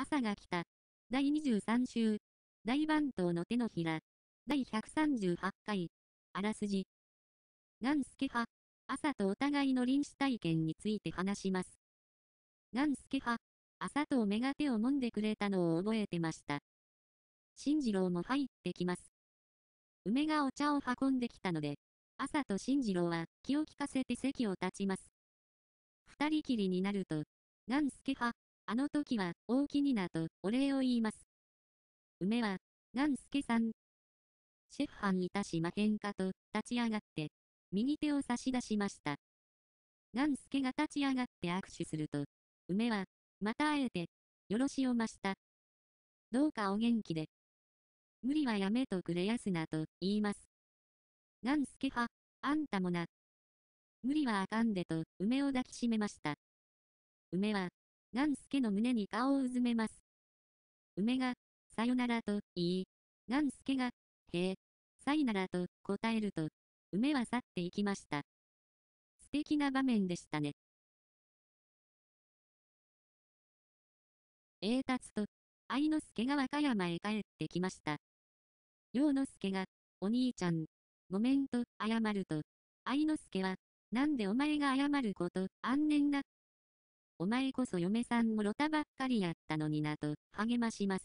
朝が来た。第23週。大番頭の手のひら。第138回。あらすじ。ガンスケ派。朝とお互いの臨死体験について話します。ガンスケ派。朝とめが手を揉んでくれたのを覚えてました。新次郎も入ってきます。梅がお茶を運んできたので、朝と新次郎は気を利かせて席を立ちます。二人きりになると、ガンスケ派、あの時は、大きになと、お礼を言います。梅は、なんすけさん。出版いたしまへんかと、立ち上がって、右手を差し出しました。なんすけが立ち上がって握手すると、梅は、また会えて、よろしおました。どうかお元気で。無理はやめとくれやすなと、言います。なんすけは、あんたもな。無理はあかんでと、梅を抱きしめました。梅は、ガ助の胸に顔をうずめます。梅が、さよならと言い、ガ助が、へえ、さいならと答えると、梅は去っていきました。素敵な場面でしたね。栄達と、愛之助が和歌山へ帰ってきました。洋之助が、お兄ちゃん、ごめんと謝ると、愛之助は、なんでお前が謝ること、あんねんな、お前こそ嫁さんもろたばっかりやったのになと、励まします。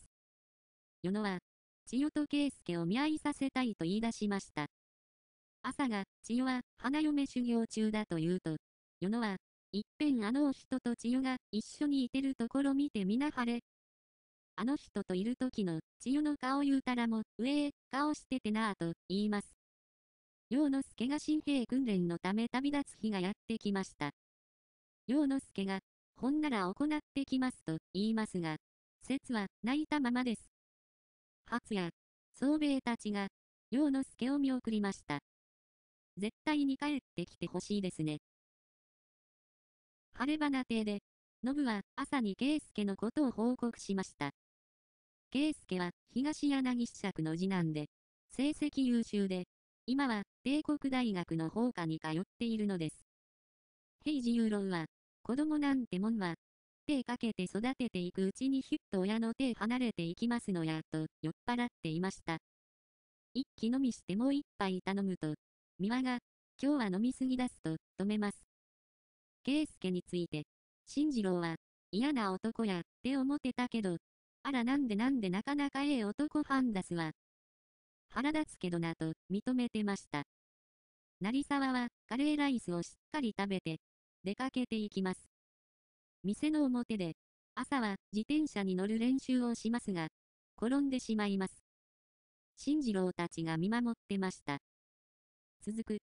与野は、千代と圭介を見合いさせたいと言い出しました。朝が、千代は、花嫁修行中だと言うと、与野は、いっぺんあの人と千代が一緒にいてるところ見てみなはれ。あの人といる時の千代の顔言うたらも、上へ、顔しててなぁと言います。洋之助が新兵訓練のため旅立つ日がやってきました。洋之助がほんなら行ってきますと言いますが、説は泣いたままです。初夜、総兵たちが、洋之助を見送りました。絶対に帰ってきてほしいですね。晴れ花亭で、ノブは朝に圭介のことを報告しました。圭介は東柳子爵の次男で、成績優秀で、今は帝国大学の法科に通っているのです。平次遊論は子供なんてもんは、手かけて育てていくうちにヒュッと親の手離れていきますのや、と酔っ払っていました。一気飲みしてもう一杯頼むと、三輪が、今日は飲みすぎだすと、止めます。圭介について、新次郎は、嫌な男や、って思ってたけど、あらなんでなんでなかなかええ男ファンだすわ。腹立つけどなと、認めてました。成沢は、カレーライスをしっかり食べて、出かけていきます。店の表で、朝は自転車に乗る練習をしますが、転んでしまいます。新次郎たちが見守ってました。続く。